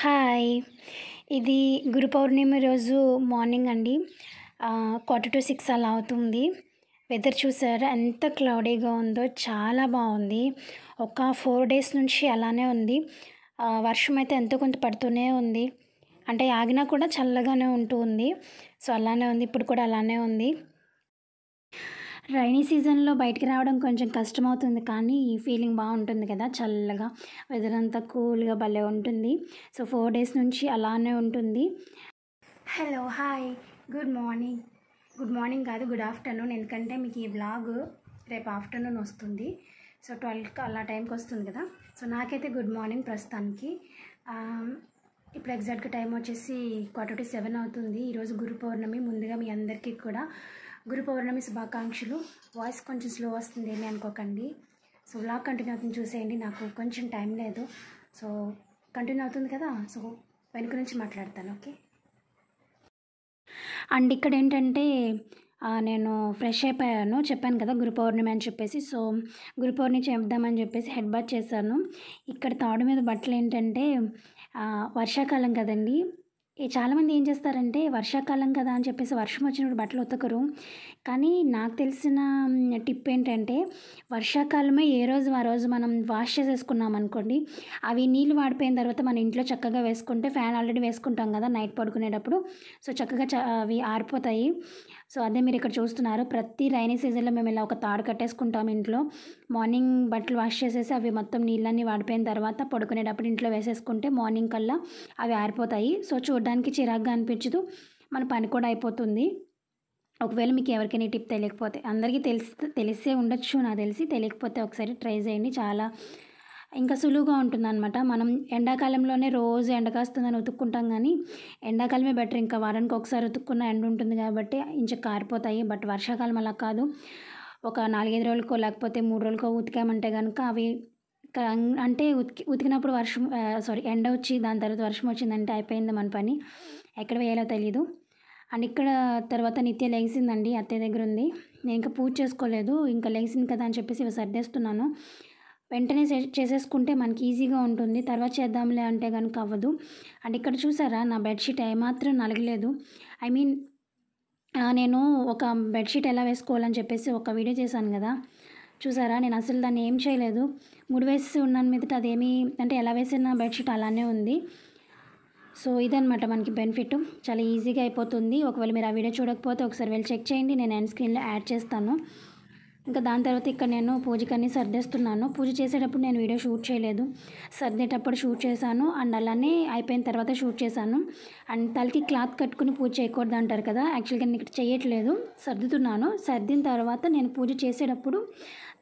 hi ఇది గురు పౌర్ణమి రోజు morning అండి క్వార్టర్ టు సిక్స్ అలా అవుతుంది వెదర్ చూసారా ఎంత క్లౌడీగా ఉందో చాలా బాగుంది ఒక ఫోర్ డేస్ నుంచి అలానే ఉంది వర్షం అయితే ఎంతో కొంత పడుతూనే ఉంది అంటే ఆగినా కూడా చల్లగానే ఉంటూ ఉంది సో అలానే ఉంది ఇప్పుడు కూడా అలానే ఉంది రైనీ సీజన్లో బయటికి రావడం కొంచెం కష్టమవుతుంది కానీ ఈ ఫీలింగ్ బాగుంటుంది కదా చల్లగా వెదర్ అంతా కూల్గా భలే ఉంటుంది సో ఫోర్ డేస్ నుంచి అలానే ఉంటుంది hello hi good morning good morning కాదు గుడ్ ఆఫ్టర్నూన్ ఎందుకంటే మీకు ఈ బ్లాగ్ రేపు ఆఫ్టర్నూన్ వస్తుంది సో ట్వెల్వ్కి అలా టైంకి వస్తుంది కదా సో నాకైతే గుడ్ మార్నింగ్ ప్రస్తుతానికి ఇప్పుడు ఎగ్జాక్ట్గా టైం వచ్చేసి క్వార్టర్ టు సెవెన్ అవుతుంది ఈరోజు గురు పౌర్ణమి ముందుగా మీ అందరికీ కూడా గురు పౌర్ణమి శుభాకాంక్షలు వాయిస్ కొంచెం స్లో వస్తుంది ఏమి అనుకోకండి సో వ్లాగ్ కంటిన్యూ అవుతుంది చూసేయండి నాకు కొంచెం టైం లేదు సో కంటిన్యూ అవుతుంది కదా సో వెనుక నుంచి మాట్లాడతాను ఓకే అండ్ ఇక్కడ ఏంటంటే నేను ఫ్రెష్ అయిపోయాను చెప్పాను కదా గురు పౌర్ణమి అని చెప్పేసి సో గురు పౌర్ణమి చెప్దామని చెప్పేసి హెడ్ బాత్ చేశాను ఇక్కడ తాడు మీద బట్టలు ఏంటంటే వర్షాకాలం కదండి చాలామంది ఏం చేస్తారంటే వర్షాకాలం కదా అని చెప్పేసి వర్షం వచ్చినప్పుడు బట్టలు ఉతకరు కానీ నాకు తెలిసిన టిప్ ఏంటంటే వర్షాకాలమే ఏ రోజు ఆ రోజు మనం వాష్ చేసేసుకున్నాం అనుకోండి అవి నీళ్ళు వాడిపోయిన తర్వాత మన ఇంట్లో చక్కగా వేసుకుంటే ఫ్యాన్ ఆల్రెడీ వేసుకుంటాం కదా నైట్ పడుకునేటప్పుడు సో చక్కగా అవి ఆరిపోతాయి సో అదే మీరు ఇక్కడ చూస్తున్నారు ప్రతి రైనీ సీజన్లో మేము ఇలా ఒక తాడు కట్టేసుకుంటాం ఇంట్లో మార్నింగ్ బట్టలు వాష్ చేసేసి అవి మొత్తం నీళ్ళన్నీ వాడిపోయిన తర్వాత పడుకునేటప్పుడు ఇంట్లో వేసేసుకుంటే మార్నింగ్ కల్లా అవి ఆరిపోతాయి సో చూడడానికి చిరాగ్గా అనిపించదు మన పని కూడా అయిపోతుంది ఒకవేళ మీకు ఎవరికైనా టిప్ తెలియకపోతే అందరికీ తెలిసి తెలిసే ఉండొచ్చు నాకు తెలిసి తెలియకపోతే ఒకసారి ట్రై చేయండి చాలా ఇంకా సులువుగా ఉంటుందన్నమాట మనం ఎండాకాలంలోనే రోజు ఎండ కాస్తుందని ఉతుక్కుంటాం కానీ ఎండాకాలమే బెటర్ ఇంకా వారానికి ఒకసారి ఉతుక్కున్న ఎండ ఉంటుంది కాబట్టి ఇంచ కారిపోతాయి బట్ వర్షాకాలం అలా కాదు ఒక నాలుగైదు రోజులకో లేకపోతే మూడు రోజులకో ఉతికామంటే కనుక అవి అంటే ఉతికి ఉతికినప్పుడు వర్షం సారీ ఎండ వచ్చి దాని తర్వాత వర్షం వచ్చిందంటే అయిపోయింది మన పని ఎక్కడ వేయాలో తెలియదు అండ్ ఇక్కడ తర్వాత నిత్య లెగిసిందండి అత్తయ్య దగ్గర ఉంది నేను ఇంకా పూజ చేసుకోలేదు ఇంకా లెగిసింది కదా అని చెప్పేసి ఇవి సర్దేస్తున్నాను వెంటనే చేసేసుకుంటే మనకి ఈజీగా ఉంటుంది తర్వాత చేద్దాంలే అంటే కనుక అవ్వదు అండ్ ఇక్కడ చూసారా నా బెడ్షీట్ ఏమాత్రం నలగలేదు ఐ మీన్ నేను ఒక బెడ్షీట్ ఎలా వేసుకోవాలని చెప్పేసి ఒక వీడియో చేశాను కదా చూసారా నేను అసలు దాన్ని ఏం చేయలేదు ముడి వేసి ఉన్నాను మీదట అదేమీ అంటే ఎలా వేసిన బెడ్షీట్ అలానే ఉంది సో ఇదనమాట మనకి బెనిఫిట్ చాలా ఈజీగా అయిపోతుంది ఒకవేళ మీరు ఆ వీడియో చూడకపోతే ఒకసారి వెళ్ళి చెక్ చేయండి నేను ఎండ్ స్క్రీన్లో యాడ్ చేస్తాను ఇంకా దాని తర్వాత ఇక్కడ నేను పూజకన్నీ సర్దేస్తున్నాను పూజ చేసేటప్పుడు నేను వీడియో షూట్ చేయలేదు సర్దేటప్పుడు షూట్ చేశాను అండ్ అలానే అయిపోయిన తర్వాత షూట్ చేశాను అండ్ తలకి క్లాత్ కట్టుకుని పూజ చేయకూడదు అంటారు కదా యాక్చువల్గా నేను ఇక్కడ చేయట్లేదు సర్దుతున్నాను సర్దిన తర్వాత నేను పూజ చేసేటప్పుడు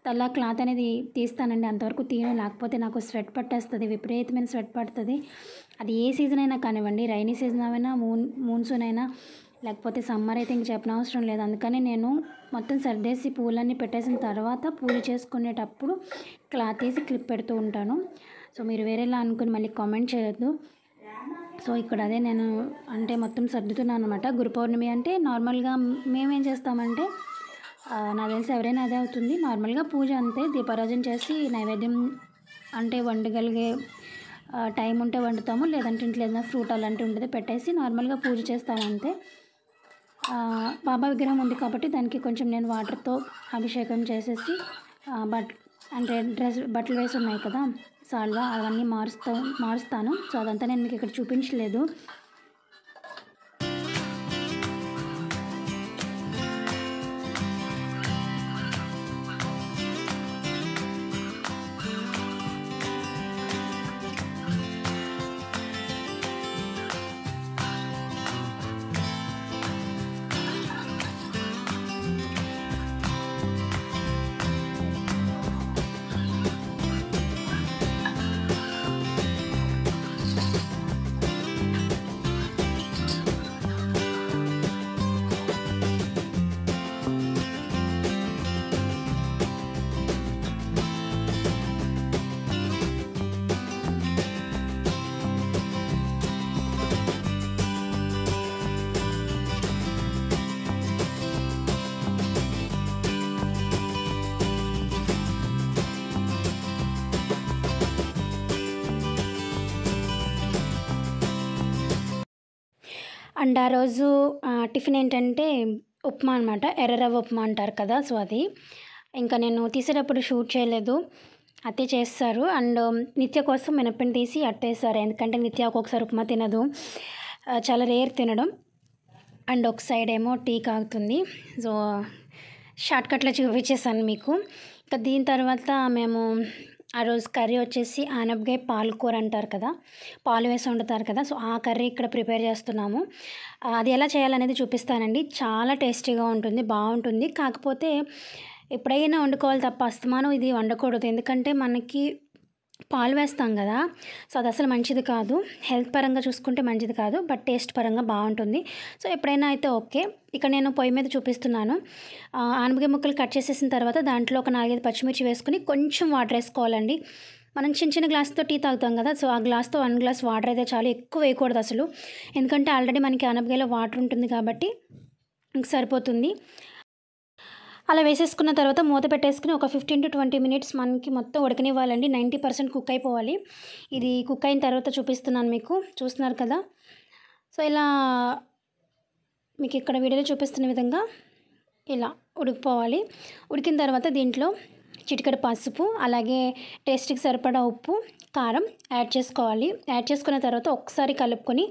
తల క్లాత్ అనేది తీస్తానండి అంతవరకు తీయను లేకపోతే నాకు స్వెట్ పట్టేస్తుంది విపరీతమైన స్వెట్ పడుతుంది అది ఏ సీజన్ అయినా కానివ్వండి రైనీ సీజన్ అయినా మూన్ మూన్సూన్ అయినా లేకపోతే సమ్మర్ అయితే ఇంక చెప్పనవసరం లేదు అందుకని నేను మొత్తం సర్దేసి పూలన్నీ పెట్టేసిన తర్వాత పూజ చేసుకునేటప్పుడు క్లాత్ తీసి క్లిప్ పెడుతూ ఉంటాను సో మీరు వేరేలా అనుకుని మళ్ళీ కామెంట్ చేయొద్దు సో ఇక్కడ అదే నేను అంటే మొత్తం సర్దుతున్నాను అనమాట గురు పౌర్ణమి అంటే నార్మల్గా మేమేం చేస్తామంటే నాకు తెలిసి ఎవరైనా అదే అవుతుంది నార్మల్గా పూజ అంతే దీపారాజన చేసి నైవేద్యం అంటే వండగలిగే టైం ఉంటే వండుతాము లేదంటే ఇంట్లో ఏదైనా ఫ్రూట్ అలాంటివి ఉంటుంది పెట్టేసి నార్మల్గా పూజ చేస్తాము అంతే బాబా విగ్రహం ఉంది కాబట్టి దానికి కొంచెం నేను వాటర్తో అభిషేకం చేసేసి బట్ అంటే డ్రెస్ బట్టలు వేసి ఉన్నాయి కదా సాల్వా అవన్నీ మారుస్తూ మారుస్తాను సో అదంతా నేను మీకు ఇక్కడ చూపించలేదు అండ్ ఆ రోజు టిఫిన్ ఏంటంటే ఉప్మా అనమాట ఎర్రరవ్వ ఉప్మా అంటారు కదా సో అది ఇంకా నేను తీసేటప్పుడు షూట్ చేయలేదు అత్తే చేస్తారు అండ్ నిత్య కోసం మినప్పని తీసి అట్టేస్తారు ఎందుకంటే నిత్య ఒక్కొక్కసారి ఉప్మా తినదు చాలా రేర్ తినడం అండ్ ఒక సైడ్ ఏమో టీ కాగుతుంది సో షార్ట్కట్లో చూపించేసాను మీకు ఇంకా దీని తర్వాత మేము ఆ రోజు కర్రీ వచ్చేసి ఆనపకాయ పాలకూర అంటారు కదా పాలు వేసి వండుతారు కదా సో ఆ కర్రీ ఇక్కడ ప్రిపేర్ చేస్తున్నాము అది ఎలా చేయాలనేది చూపిస్తానండి చాలా టేస్టీగా ఉంటుంది బాగుంటుంది కాకపోతే ఎప్పుడైనా వండుకోవాలి తప్ప అస్తమానం ఇది వండకూడదు ఎందుకంటే మనకి పాలు వేస్తాం కదా సో అది అసలు మంచిది కాదు హెల్త్ పరంగా చూసుకుంటే మంచిది కాదు బట్ టేస్ట్ పరంగా బాగుంటుంది సో ఎప్పుడైనా అయితే ఓకే ఇక్కడ నేను పొయ్యి మీద చూపిస్తున్నాను ఆనబగే ముక్కలు కట్ చేసేసిన తర్వాత దాంట్లో ఒక నాలుగైదు పచ్చిమిర్చి వేసుకుని కొంచెం వాటర్ వేసుకోవాలండి మనం చిన్న చిన్న గ్లాస్తో టీ తాగుతాం కదా సో ఆ గ్లాస్తో వన్ గ్లాస్ వాటర్ అయితే చాలా ఎక్కువ వేయకూడదు అసలు ఎందుకంటే ఆల్రెడీ మనకి ఆనపకాయలో వాటర్ ఉంటుంది కాబట్టి సరిపోతుంది అలా వేసేసుకున్న తర్వాత మూత పెట్టేసుకుని ఒక ఫిఫ్టీన్ టు ట్వంటీ మినిట్స్ మనకి మొత్తం ఉడకనివ్వాలండి నైంటీ పర్సెంట్ కుక్ అయిపోవాలి ఇది కుక్ అయిన తర్వాత చూపిస్తున్నాను మీకు చూస్తున్నారు కదా సో ఇలా మీకు ఇక్కడ వీడియోలో చూపిస్తున్న విధంగా ఇలా ఉడికిపోవాలి ఉడికిన తర్వాత దీంట్లో చిటికడ పసుపు అలాగే టేస్ట్కి సరిపడా ఉప్పు కారం యాడ్ చేసుకోవాలి యాడ్ చేసుకున్న తర్వాత ఒకసారి కలుపుకొని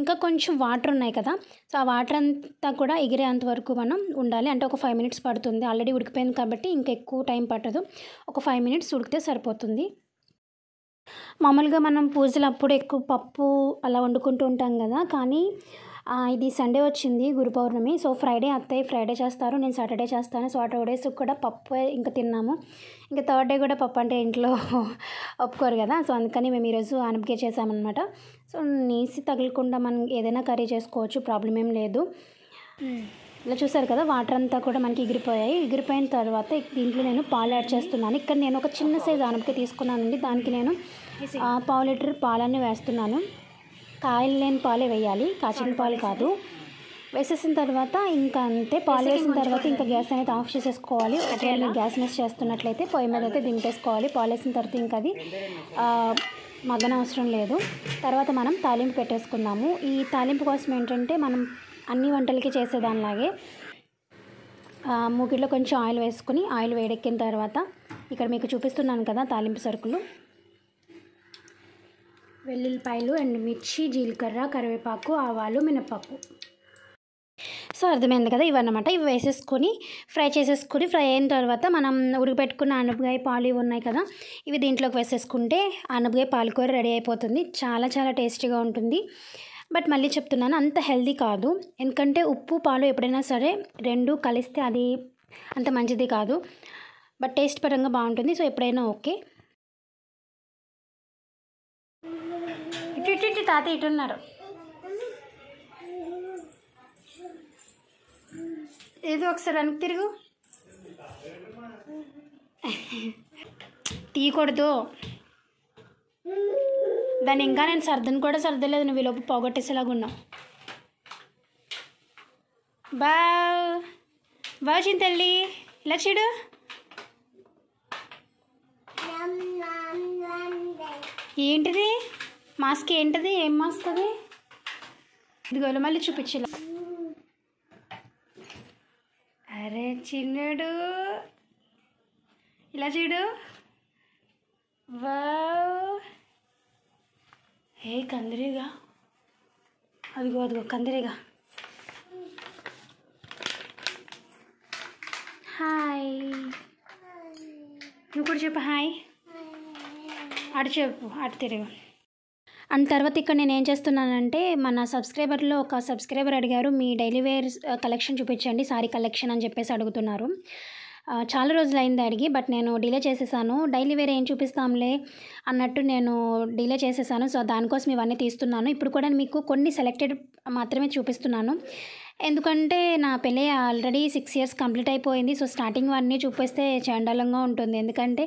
ఇంకా కొంచెం వాటర్ ఉన్నాయి కదా సో ఆ వాటర్ అంతా కూడా ఎగిరేంత వరకు మనం ఉండాలి అంటే ఒక ఫైవ్ మినిట్స్ పడుతుంది ఆల్రెడీ ఉడికిపోయింది కాబట్టి ఇంకా ఎక్కువ టైం పట్టదు ఒక ఫైవ్ మినిట్స్ ఉడికితే సరిపోతుంది మామూలుగా మనం పూజలు అప్పుడు ఎక్కువ పప్పు అలా వండుకుంటూ ఉంటాం కదా కానీ ఇది సండే వచ్చింది గురు పౌర్ణమి సో ఫ్రైడే అత్తయ్య ఫ్రైడే చేస్తారు నేను సాటర్డే చేస్తాను సో ఆ టూ డేస్ కూడా పప్పు ఇంకా తిన్నాము ఇంకా థర్డ్ డే కూడా పప్పు అంటే ఇంట్లో ఒప్పుకోరు కదా సో అందుకని మేము ఈరోజు ఆనపకాయ చేసామన్నమాట సో నీసి తగలకుండా మనం ఏదైనా కర్రీ చేసుకోవచ్చు ప్రాబ్లం ఏం లేదు ఇలా చూసారు కదా వాటర్ అంతా కూడా మనకి ఎగిరిపోయాయి ఎగిరిపోయిన తర్వాత దీంట్లో నేను పాలు యాడ్ చేస్తున్నాను ఇక్కడ నేను ఒక చిన్న సైజ్ ఆనపకాయ తీసుకున్నానండి దానికి నేను పావు లీటర్ పాలన్నీ వేస్తున్నాను కాయలు లేని పాలే వేయాలి కాచిన పాలు కాదు వేసేసిన తర్వాత ఇంకా అంతే పాలు వేసిన తర్వాత ఇంకా గ్యాస్ అనేది ఆఫ్ చేసేసుకోవాలి ఒకవేళ గ్యాస్ మిస్ చేస్తున్నట్లయితే పొయ్యి మీద అయితే దింపేసుకోవాలి పాలు వేసిన తర్వాత ఇంకా అది మగ్గన అవసరం లేదు తర్వాత మనం తాలింపు పెట్టేసుకుందాము ఈ తాలింపు కోసం ఏంటంటే మనం అన్ని వంటలకి చేసేదానిలాగే మూకిట్లో కొంచెం ఆయిల్ వేసుకుని ఆయిల్ వేడెక్కిన తర్వాత ఇక్కడ మీకు చూపిస్తున్నాను కదా తాలింపు సరుకులు వెల్లుల్లిపాయలు అండ్ మిర్చి జీలకర్ర కరివేపాకు ఆవాలు మినపప్పు సో అర్థమైంది కదా ఇవన్నమాట ఇవి వేసేసుకొని ఫ్రై చేసేసుకొని ఫ్రై అయిన తర్వాత మనం ఉడికిపెట్టుకున్న అనపకాయ పాలు ఇవి ఉన్నాయి కదా ఇవి దీంట్లోకి వేసేసుకుంటే అనపకాయ పాలకూర రెడీ అయిపోతుంది చాలా చాలా టేస్టీగా ఉంటుంది బట్ మళ్ళీ చెప్తున్నాను అంత హెల్దీ కాదు ఎందుకంటే ఉప్పు పాలు ఎప్పుడైనా సరే రెండు కలిస్తే అది అంత మంచిది కాదు బట్ టేస్ట్ పరంగా బాగుంటుంది సో ఎప్పుడైనా ఓకే ఇటు ఇటు తాత ఉన్నారు ఏదో ఒకసారి అనుకు తిరుగు తీయకూడదు దాన్ని ఇంకా నేను సర్దని కూడా సర్దలేదు నువ్వు లోపు పోగొట్టేసేలాగా ఉన్నావు బా బా చింతల్లి లక్ష్యుడు ఏంటిది మాస్క్ ఏంటది ఏం మాస్క్ అది గోలు మళ్ళీ చూపించలే అరే చిన్నడు ఇలా చూడు ఏ కందిరిగా అదిగో అదిగో కందిరిగా హాయ్ నువ్వు కూడా చెప్పు హాయ్ అటు చెప్పు అటు తిరిగి అండ్ తర్వాత ఇక్కడ నేను ఏం చేస్తున్నానంటే మన సబ్స్క్రైబర్లో ఒక సబ్స్క్రైబర్ అడిగారు మీ డైలీ వేర్ కలెక్షన్ చూపించండి సారీ కలెక్షన్ అని చెప్పేసి అడుగుతున్నారు చాలా రోజులు అయింది అడిగి బట్ నేను డిలే చేసేసాను డైలీ వేరే ఏం చూపిస్తాంలే అన్నట్టు నేను డిలే చేసేసాను సో దానికోసం ఇవన్నీ తీస్తున్నాను ఇప్పుడు కూడా మీకు కొన్ని సెలెక్టెడ్ మాత్రమే చూపిస్తున్నాను ఎందుకంటే నా పెళ్ళి ఆల్రెడీ సిక్స్ ఇయర్స్ కంప్లీట్ అయిపోయింది సో స్టార్టింగ్ అన్నీ చూపిస్తే చండాలంగా ఉంటుంది ఎందుకంటే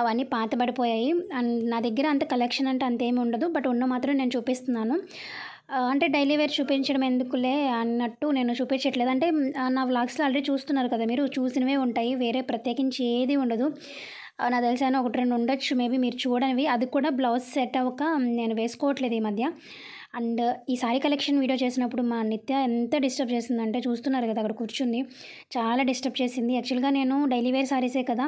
అవన్నీ పాతబడిపోయాయి అండ్ నా దగ్గర అంత కలెక్షన్ అంటే అంతేమి ఉండదు బట్ ఉన్న మాత్రం నేను చూపిస్తున్నాను అంటే డైలీ వేర్ చూపించడం ఎందుకులే అన్నట్టు నేను చూపించట్లేదు అంటే నా వ్లాగ్స్లో ఆల్రెడీ చూస్తున్నారు కదా మీరు చూసినవే ఉంటాయి వేరే ప్రత్యేకించి ఏది ఉండదు నాకు తెలిసిన ఒకటి రెండు ఉండొచ్చు మేబీ మీరు చూడనివి అది కూడా బ్లౌజ్ సెట్ అవ్వక నేను వేసుకోవట్లేదు ఈ మధ్య అండ్ ఈ సారీ కలెక్షన్ వీడియో చేసినప్పుడు మా నిత్య ఎంత డిస్టర్బ్ చేసిందంటే చూస్తున్నారు కదా అక్కడ కూర్చుంది చాలా డిస్టర్బ్ చేసింది యాక్చువల్గా నేను డైలీ వేర్ సారీసే కదా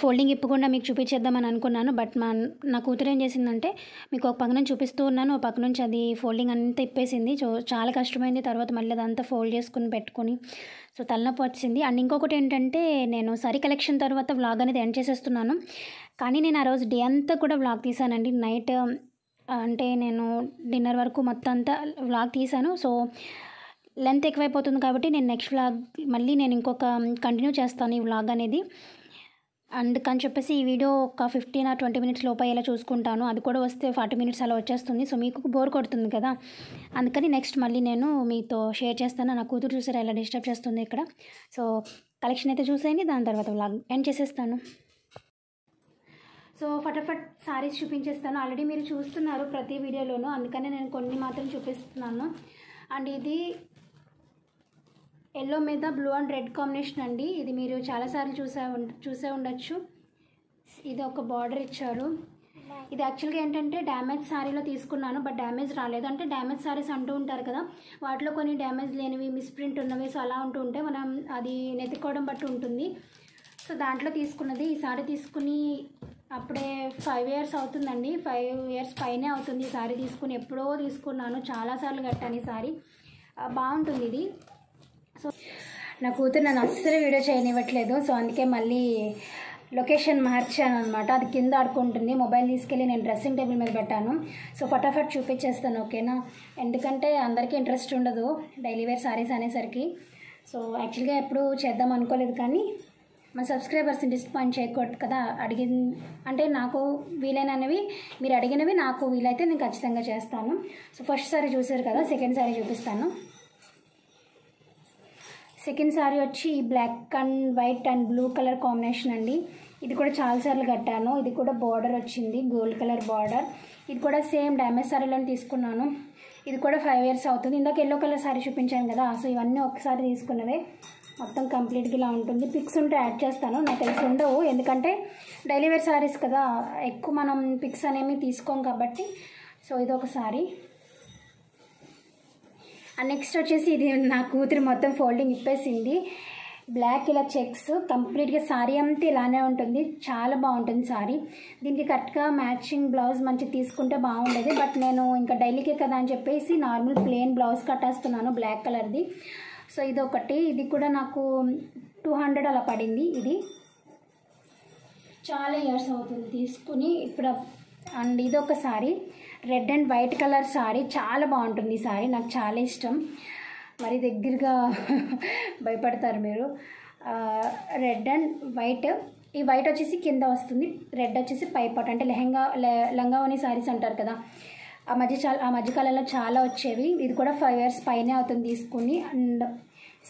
ఫోల్డింగ్ ఇప్పకుండా మీకు చూపించేద్దామని అనుకున్నాను బట్ మా నా కూతురు ఏం చేసిందంటే మీకు ఒక పక్క నుంచి చూపిస్తూ ఉన్నాను ఒక పక్క నుంచి అది ఫోల్డింగ్ అంతా ఇప్పేసింది సో చాలా కష్టమైంది తర్వాత మళ్ళీ అదంతా ఫోల్డ్ చేసుకుని పెట్టుకొని సో తలనొప్పి వచ్చింది అండ్ ఇంకొకటి ఏంటంటే నేను సరి కలెక్షన్ తర్వాత వ్లాగ్ అనేది ఎండ్ చేసేస్తున్నాను కానీ నేను ఆ రోజు డే అంతా కూడా వ్లాగ్ తీసానండి నైట్ అంటే నేను డిన్నర్ వరకు మొత్తం అంతా వ్లాగ్ తీశాను సో లెంత్ ఎక్కువైపోతుంది కాబట్టి నేను నెక్స్ట్ వ్లాగ్ మళ్ళీ నేను ఇంకొక కంటిన్యూ చేస్తాను ఈ వ్లాగ్ అనేది అందుకని చెప్పేసి ఈ వీడియో ఒక ఫిఫ్టీన్ ఆర్ ట్వంటీ మినిట్స్ లోపు అయ్యేలా చూసుకుంటాను అది కూడా వస్తే ఫార్టీ మినిట్స్ అలా వచ్చేస్తుంది సో మీకు బోర్ కొడుతుంది కదా అందుకని నెక్స్ట్ మళ్ళీ నేను మీతో షేర్ చేస్తాను నా కూతురు చూసారా ఎలా డిస్టర్బ్ చేస్తుంది ఇక్కడ సో కలెక్షన్ అయితే చూసేయండి దాని తర్వాత వ్లాగ్ ఎండ్ చేసేస్తాను సో ఫటాఫట్ శారీస్ చూపించేస్తాను ఆల్రెడీ మీరు చూస్తున్నారు ప్రతి వీడియోలోనూ అందుకనే నేను కొన్ని మాత్రం చూపిస్తున్నాను అండ్ ఇది ఎల్లో మీద బ్లూ అండ్ రెడ్ కాంబినేషన్ అండి ఇది మీరు చాలాసార్లు చూసే చూసే ఉండొచ్చు ఇది ఒక బార్డర్ ఇచ్చారు ఇది యాక్చువల్గా ఏంటంటే డ్యామేజ్ శారీలో తీసుకున్నాను బట్ డ్యామేజ్ రాలేదు అంటే డ్యామేజ్ శారీస్ అంటూ ఉంటారు కదా వాటిలో కొన్ని డ్యామేజ్ లేనివి మిస్ప్రింట్ ఉన్నవి సో అలా ఉంటూ ఉంటే మనం అది నెత్తుకోవడం బట్టి ఉంటుంది సో దాంట్లో తీసుకున్నది ఈ సారీ తీసుకుని అప్పుడే ఫైవ్ ఇయర్స్ అవుతుందండి ఫైవ్ ఇయర్స్ పైనే అవుతుంది ఈ సారీ తీసుకుని ఎప్పుడో తీసుకున్నాను చాలాసార్లు కట్టాను ఈ సారీ బాగుంటుంది ఇది సో నా కూతురు నన్ను అస్సలు వీడియో చేయనివ్వట్లేదు సో అందుకే మళ్ళీ లొకేషన్ మార్చాను అనమాట అది కింద ఆడుకుంటుంది మొబైల్ తీసుకెళ్ళి నేను డ్రెస్సింగ్ టేబుల్ మీద పెట్టాను సో ఫటాఫట్ చూపించేస్తాను ఓకేనా ఎందుకంటే అందరికీ ఇంట్రెస్ట్ ఉండదు డైలీ వేర్ సారీస్ అనేసరికి సో యాక్చువల్గా ఎప్పుడు చేద్దాం అనుకోలేదు కానీ మన సబ్స్క్రైబర్స్ని డిస్పాయింట్ చేయకూడదు కదా అడిగి అంటే నాకు వీలైనవి మీరు అడిగినవి నాకు వీలైతే నేను ఖచ్చితంగా చేస్తాను సో ఫస్ట్ సారీ చూసారు కదా సెకండ్ సారీ చూపిస్తాను సెకండ్ సారీ వచ్చి black and white and blue colour combination అండి ఇది కూడా చాలాసార్లు కట్టాను ఇది కూడా బార్డర్ వచ్చింది గోల్డ్ కలర్ బార్డర్ ఇది కూడా సేమ్ డ్యామేజ్ సారీలో తీసుకున్నాను ఇది కూడా ఫైవ్ ఇయర్స్ అవుతుంది ఇందాక ఎల్లో కలర్ సారీ చూపించాను కదా సో ఇవన్నీ ఒకసారి తీసుకున్నవే మొత్తం కంప్లీట్గా ఇలా ఉంటుంది పిక్స్ ఉంటే యాడ్ చేస్తాను నాకు తెలిసి ఉండవు ఎందుకంటే డైలీ వేర్ శారీస్ కదా ఎక్కువ మనం పిక్స్ అనేవి తీసుకోం కాబట్టి సో ఇది ఒక సారీ అండ్ నెక్స్ట్ వచ్చేసి ఇది నా కూతురు మొత్తం ఫోల్డింగ్ ఇప్పేసింది బ్లాక్ ఇలా చెక్స్ కంప్లీట్గా శారీ అంతా ఇలానే ఉంటుంది చాలా బాగుంటుంది శారీ దీనికి కరెక్ట్గా మ్యాచింగ్ బ్లౌజ్ మంచి తీసుకుంటే బాగుండేది బట్ నేను ఇంకా డైలీకే కదా అని చెప్పేసి నార్మల్ ప్లెయిన్ బ్లౌజ్ కట్టేస్తున్నాను బ్లాక్ కలర్ది సో ఇది ఒకటి ఇది కూడా నాకు టూ హండ్రెడ్ అలా పడింది ఇది చాలా ఇయర్స్ అవుతుంది తీసుకుని ఇప్పుడు అండ్ ఇది ఒక sari red and white colour sari చాలా బాగుంటుంది ఈ సారీ నాకు చాలా ఇష్టం మరి దగ్గరగా భయపడతారు మీరు రెడ్ అండ్ వైట్ ఈ వైట్ వచ్చేసి కింద వస్తుంది రెడ్ వచ్చేసి పైపాట్ అంటే లెహంగా అనే సారీస్ అంటారు కదా ఆ మధ్య చాలా ఆ మధ్యకాలంలో చాలా వచ్చేవి ఇది కూడా ఫైవ్ ఇయర్స్ పైనే అవుతుంది తీసుకుని అండ్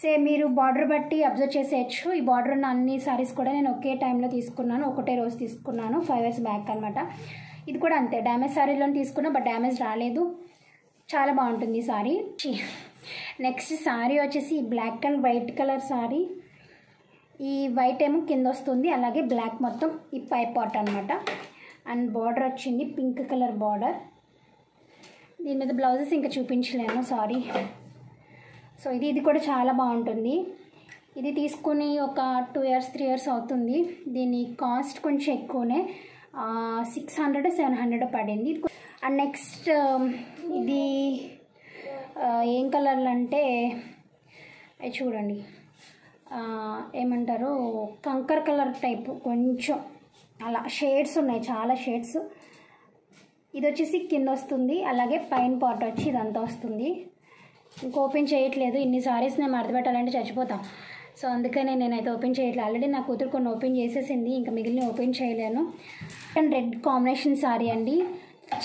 సేమ్ మీరు బార్డర్ బట్టి అబ్జర్వ్ చేసేయచ్చు ఈ బార్డర్ ఉన్న అన్ని సారీస్ కూడా నేను ఒకే టైంలో తీసుకున్నాను ఒకటే రోజు తీసుకున్నాను ఫైవ్ ఇయర్స్ బ్యాక్ అనమాట ఇది కూడా అంతే డ్యామేజ్ శారీలో తీసుకున్నా బట్ డ్యామేజ్ రాలేదు చాలా బాగుంటుంది సారీ నెక్స్ట్ సారీ వచ్చేసి black and white colour sari ఈ వైట్ ఏమో కింద వస్తుంది అలాగే బ్లాక్ మొత్తం ఈ పై పాట్ అనమాట అండ్ బార్డర్ వచ్చింది పింక్ కలర్ బార్డర్ దీని మీద బ్లౌజెస్ ఇంకా చూపించలేను సారీ సో ఇది ఇది కూడా చాలా బాగుంటుంది ఇది తీసుకుని ఒక టూ ఇయర్స్ త్రీ ఇయర్స్ అవుతుంది దీని కాస్ట్ కొంచెం ఎక్కువనే సిక్స్ హండ్రెడ్ సెవెన్ హండ్రెడ్ పడింది అండ్ నెక్స్ట్ um, ఇది ఏం కలర్లు అంటే చూడండి ఏమంటారు కంకర్ కలర్ టైప్ కొంచెం అలా షేడ్స్ ఉన్నాయి చాలా షేడ్స్ ఇది వచ్చేసి కింద వస్తుంది అలాగే పైన పార్ట్ వచ్చి ఇదంతా వస్తుంది ఇంకా ఓపెన్ చేయట్లేదు ఇన్ని సారీస్ నేను మడతపెట్టాలంటే చచ్చిపోతాం సో అందుకనే నేనైతే ఓపెన్ చేయట్లేదు ఆల్రెడీ నా కూతురు కొన్ని ఓపెన్ చేసేసింది ఇంకా మిగిలిన ఓపెన్ చేయలేను అండ్ రెడ్ కాంబినేషన్ సారీ అండి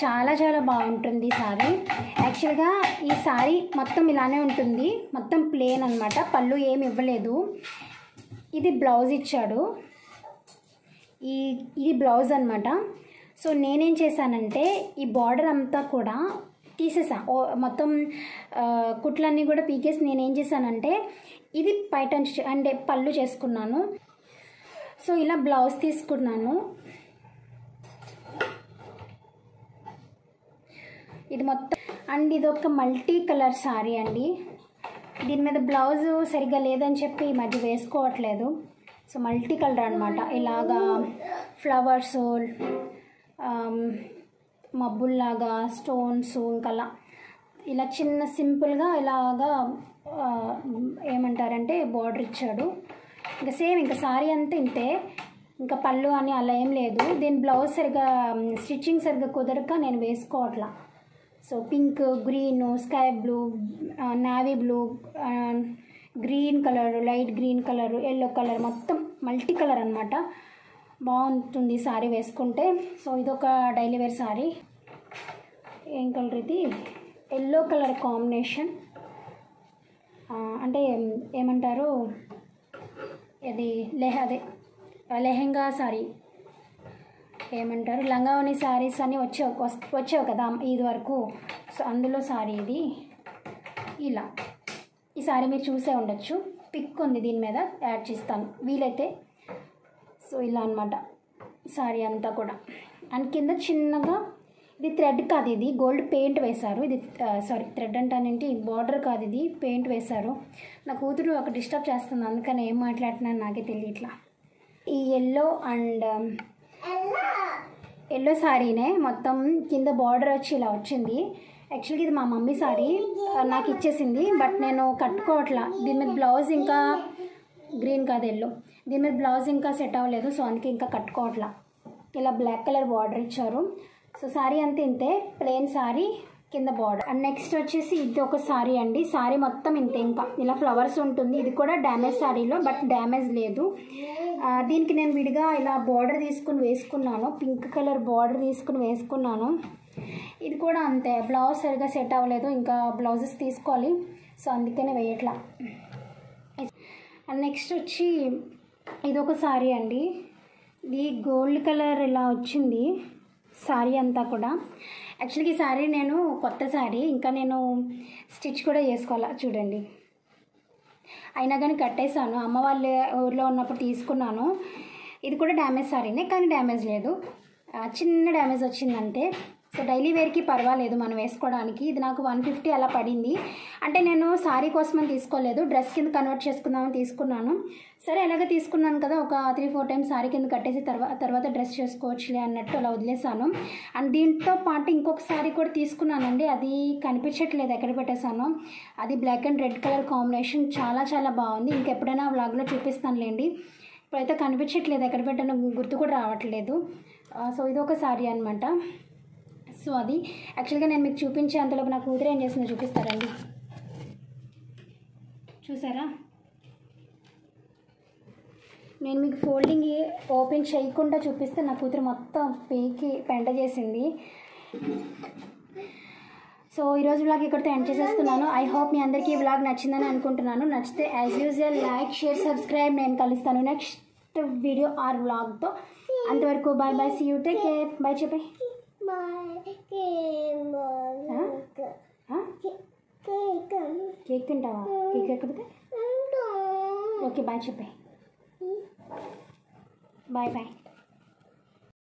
చాలా చాలా బాగుంటుంది సారీ యాక్చువల్గా ఈ సారీ మొత్తం ఇలానే ఉంటుంది మొత్తం ప్లేన్ అనమాట పళ్ళు ఏమి ఇవ్వలేదు ఇది బ్లౌజ్ ఇచ్చాడు ఈ ఇది బ్లౌజ్ అనమాట సో నేనేం చేశానంటే ఈ బార్డర్ అంతా కూడా తీసేసా మొత్తం కుట్లన్నీ కూడా పీకేసి నేనేం చేశానంటే ఇది పైటన్ అంటే పళ్ళు చేసుకున్నాను సో ఇలా బ్లౌజ్ తీసుకున్నాను ఇది మొత్తం అండ్ ఇది ఒక మల్టీ కలర్ శారీ అండి దీని మీద బ్లౌజ్ సరిగ్గా లేదని చెప్పి ఈ మధ్య వేసుకోవట్లేదు సో మల్టీ కలర్ అనమాట ఇలాగా ఫ్లవర్స్ మబ్బుల్లాగా స్టోన్స్ ఇంకా ఇలా చిన్న సింపుల్గా ఇలాగా ఏమంటారంటే బార్డర్ ఇచ్చాడు ఇంకా సేమ్ ఇంకా సారీ అంతా ఇంతే ఇంకా పళ్ళు అని అలా ఏం లేదు దీని బ్లౌజ్ సరిగా స్టిచ్చింగ్ సరిగా కుదరక నేను వేసుకోవట్లా so pink green sky blue navy blue green colour light green colour yellow colour మొత్తం మల్టీ కలర్ అనమాట బాగుంటుంది శారీ వేసుకుంటే సో ఇదొక డైలీ వేర్ శారీ ఏం కలర్ ఇది ఎల్లో కలర్ కాంబినేషన్ అంటే ఏమంటారు ఇది లెహ అదే లెహెంగా శారీ ఏమంటారు లంగావని శారీస్ అన్నీ వచ్చావు వచ్చావు కదా ఇది వరకు సో అందులో శారీ ఇది ఇలా ఈ శారీ మీరు చూసే ఉండొచ్చు పిక్ ఉంది దీని మీద యాడ్ చేస్తాను వీలైతే సో ఇలా అనమాట సారీ అంతా కూడా అండ్ కింద చిన్నగా ఇది థ్రెడ్ కాదు ఇది గోల్డ్ పెయింట్ వేశారు ఇది సారీ థ్రెడ్ అంటానేంటి బార్డర్ కాదు ఇది పెయింట్ వేశారు నా కూతురు ఒక డిస్టర్బ్ చేస్తుంది అందుకని ఏం మాట్లాడుతున్నాను నాకే తెలియట్లా ఈ ఎల్లో అండ్ ఎల్లో um, సారీనే మొత్తం కింద బార్డర్ వచ్చి ఇలా వచ్చింది యాక్చువల్గా ఇది మా మమ్మీ సారీ నాకు ఇచ్చేసింది బట్ నేను కట్టుకోవట్లా దీని మీద బ్లౌజ్ ఇంకా గ్రీన్ కాదు ఎల్లో దీని మీద బ్లౌజ్ ఇంకా సెట్ అవ్వలేదు సో అందుకే ఇంకా కట్టుకోవట్లా ఇలా బ్లాక్ కలర్ బార్డర్ ఇచ్చారు సో శారీ అంత ఇంతే ప్లెయిన్ శారీ కింద బార్డర్ అండ్ నెక్స్ట్ వచ్చేసి ఇది ఒక శారీ అండి శారీ మొత్తం ఇంతే ఇంకా ఇలా ఫ్లవర్స్ ఉంటుంది ఇది కూడా డ్యామేజ్ శారీలో బట్ డ్యామేజ్ లేదు దీనికి నేను విడిగా ఇలా బార్డర్ తీసుకుని వేసుకున్నాను పింక్ కలర్ బార్డర్ తీసుకుని వేసుకున్నాను ఇది కూడా అంతే బ్లౌజ్ సరిగా సెట్ అవ్వలేదు ఇంకా బ్లౌజెస్ తీసుకోవాలి సో అందుకనే వేయట్లా నెక్స్ట్ వచ్చి ఇది ఒక శారీ అండి ఇది గోల్డ్ కలర్ ఇలా వచ్చింది శారీ అంతా కూడా యాక్చువల్గా ఈ శారీ నేను కొత్త శారీ ఇంకా నేను స్టిచ్ కూడా చేసుకోవాలా చూడండి అయినా కానీ కట్టేశాను అమ్మ వాళ్ళ ఊర్లో ఉన్నప్పుడు తీసుకున్నాను ఇది కూడా డ్యామేజ్ శారీనే కానీ డ్యామేజ్ లేదు చిన్న డ్యామేజ్ వచ్చిందంటే సో డైలీ వేర్కి పర్వాలేదు మనం వేసుకోవడానికి ఇది నాకు వన్ ఫిఫ్టీ అలా పడింది అంటే నేను శారీ కోసమని తీసుకోలేదు డ్రెస్ కింద కన్వర్ట్ చేసుకుందామని తీసుకున్నాను సరే ఎలాగ తీసుకున్నాను కదా ఒక త్రీ ఫోర్ టైమ్స్ సారీ కింద కట్టేసి తర్వాత తర్వాత డ్రెస్ చేసుకోవచ్చులే అన్నట్టు అలా వదిలేసాను అండ్ దీంతో పాటు ఇంకొక సారీ కూడా తీసుకున్నానండి అది కనిపించట్లేదు ఎక్కడ పెట్టేశాను అది black and red colour combination చాలా చాలా బాగుంది ఇంకెప్పుడైనా వ్లాగ్లో చూపిస్తానులేండి ఇప్పుడైతే కనిపించట్లేదు ఎక్కడ పెట్టాను గుర్తు కూడా రావట్లేదు సో ఇది ఒక శారీ అనమాట సో అది యాక్చువల్గా నేను మీకు చూపించే అంతలోపు నా కూతురు ఏం చేసిందో చూపిస్తారండి చూసారా నేను మీకు ఫోల్డింగ్ ఓపెన్ చేయకుండా చూపిస్తే నా కూతురు మొత్తం పీకి పెంట చేసింది సో ఈరోజు బ్లాగ్ ఇక్కడితో ఎండ్ చేసేస్తున్నాను ఐ హోప్ మీ అందరికీ ఈ బ్లాగ్ నచ్చిందని అనుకుంటున్నాను నచ్చితే as usual like share subscribe నేను కలుస్తాను నెక్స్ట్ వీడియో ఆర్ బ్లాగ్తో అంతవరకు bye bye see you take care bye చెప్పే కేక్ తింటావా కేక్ ఎక్కడితే ఓకే బాయ్ చెప్పాయి బాయ్ బాయ్